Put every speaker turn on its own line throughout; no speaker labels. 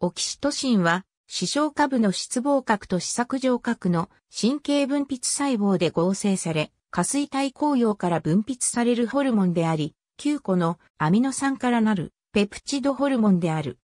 オキシトシンは、視床下部の失望核と視索上核の神経分泌細胞で合成され、下垂体紅用から分泌されるホルモンであり、9個のアミノ酸からなるペプチドホルモンである。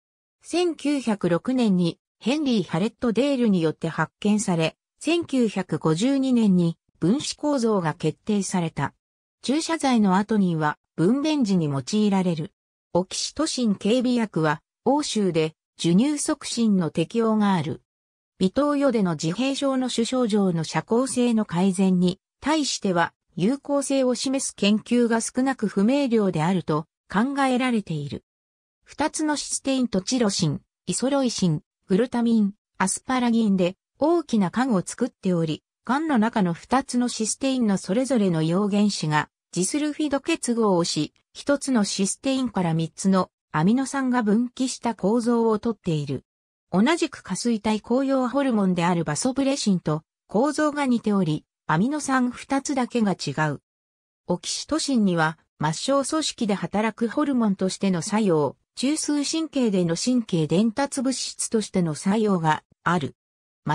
1906年にヘンリー・ハレット・デールによって発見され、1952年に分子構造が決定された。注射剤の後には分娩時に用いられる。オキシトシン警備薬は欧州で授乳促進の適用がある。微糖与での自閉症の主症状の社交性の改善に対しては有効性を示す研究が少なく不明瞭であると考えられている。二つのシステインとチロシン、イソロイシン、グルタミン、アスパラギンで大きな缶を作っており、缶の中の二つのシステインのそれぞれの陽原子がジスルフィド結合をし、一つのシステインから三つのアミノ酸が分岐した構造をとっている。同じく下垂体高揚ホルモンであるバソプレシンと構造が似ており、アミノ酸2つだけが違う。オキシトシンには末梢組織で働くホルモンとしての作用、中枢神経での神経伝達物質としての作用がある。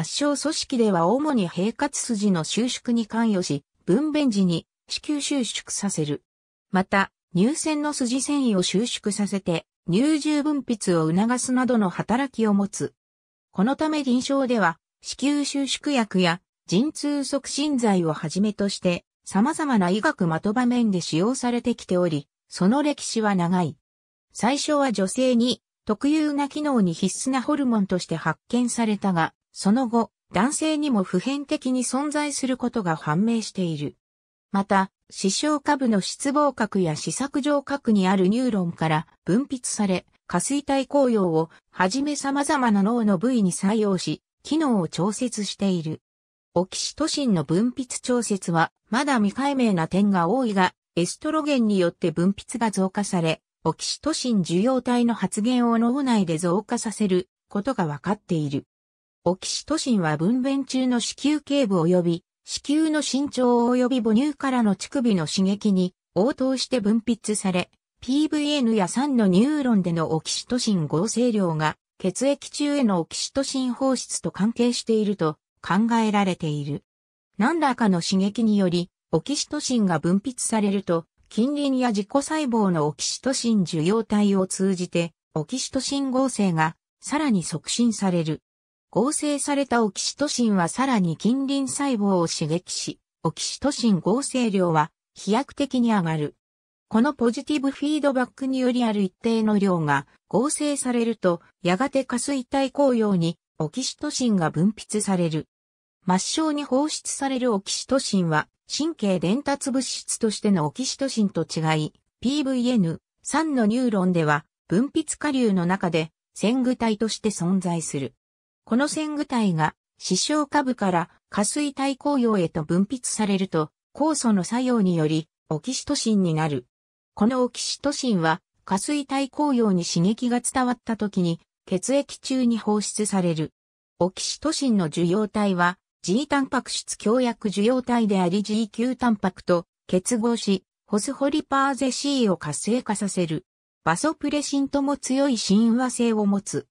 末梢組織では主に平滑筋の収縮に関与し、分娩時に子宮収縮させる。また、乳腺の筋繊維を収縮させて、乳汁分泌を促すなどの働きを持つ。このため臨床では、子宮収縮薬や陣痛促進剤をはじめとして、様々な医学的場面で使用されてきており、その歴史は長い。最初は女性に特有な機能に必須なホルモンとして発見されたが、その後、男性にも普遍的に存在することが判明している。また、視床下部の失望核や視作上核にあるニューロンから分泌され、下垂体紅葉をはじめ様々な脳の部位に採用し、機能を調節している。オキシトシンの分泌調節はまだ未解明な点が多いが、エストロゲンによって分泌が増加され、オキシトシン受容体の発現を脳内で増加させることが分かっている。オキシトシンは分娩中の子宮頸部及び子宮の伸長及び母乳からの乳首の刺激に応答して分泌され、PVN や酸のニューロンでのオキシトシン合成量が血液中へのオキシトシン放出と関係していると考えられている。何らかの刺激により、オキシトシンが分泌されると、近隣や自己細胞のオキシトシン受容体を通じて、オキシトシン合成がさらに促進される。合成されたオキシトシンはさらに近隣細胞を刺激し、オキシトシン合成量は飛躍的に上がる。このポジティブフィードバックによりある一定の量が合成されると、やがて下垂体紅葉にオキシトシンが分泌される。末梢に放出されるオキシトシンは、神経伝達物質としてのオキシトシンと違い、PVN3 のニューロンでは、分泌下流の中で、線具体として存在する。この線具体が視床下部から下垂体紅葉へと分泌されると、酵素の作用により、オキシトシンになる。このオキシトシンは、下垂体紅葉に刺激が伝わった時に、血液中に放出される。オキシトシンの受容体は、G タンパク質強薬受容体であり GQ タンパクと結合し、ホスホリパーゼ C を活性化させる。バソプレシンとも強い親和性を持つ。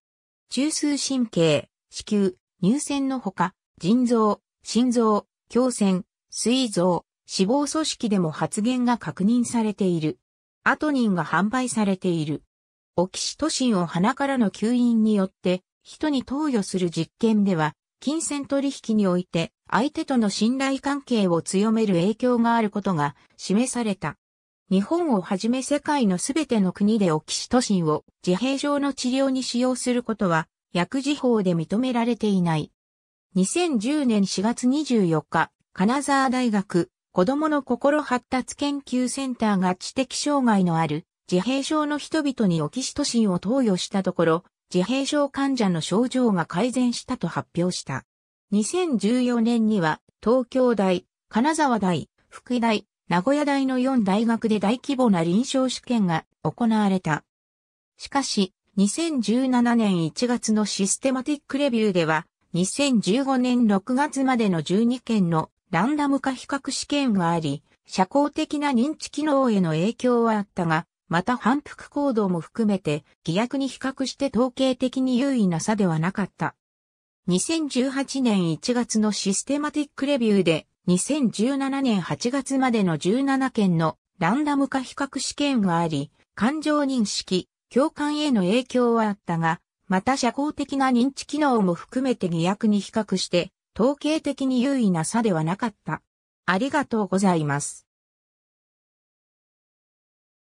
中枢神経、子宮、乳腺のほか、腎臓、心臓、胸腺、膵臓、脂肪組織でも発現が確認されている。アトニンが販売されている。オキシトシンを鼻からの吸引によって人に投与する実験では、金銭取引において相手との信頼関係を強める影響があることが示された。日本をはじめ世界のすべての国でオキシトシンを自閉症の治療に使用することは薬事法で認められていない。2010年4月24日、金沢大学子供の心発達研究センターが知的障害のある自閉症の人々にオキシトシンを投与したところ、自閉症患者の症状が改善したと発表した。2014年には東京大、金沢大、福大、名古屋大の4大学で大規模な臨床試験が行われた。しかし、2017年1月のシステマティックレビューでは、2015年6月までの12件のランダム化比較試験があり、社交的な認知機能への影響はあったが、また反復行動も含めて、偽薬に比較して統計的に優位な差ではなかった。2018年1月のシステマティックレビューで、2017年8月までの17件のランダム化比較試験があり、感情認識、共感への影響はあったが、また社交的な認知機能も含めて偽薬に比較して、統計的に優位な差ではなかった。ありがとうございます。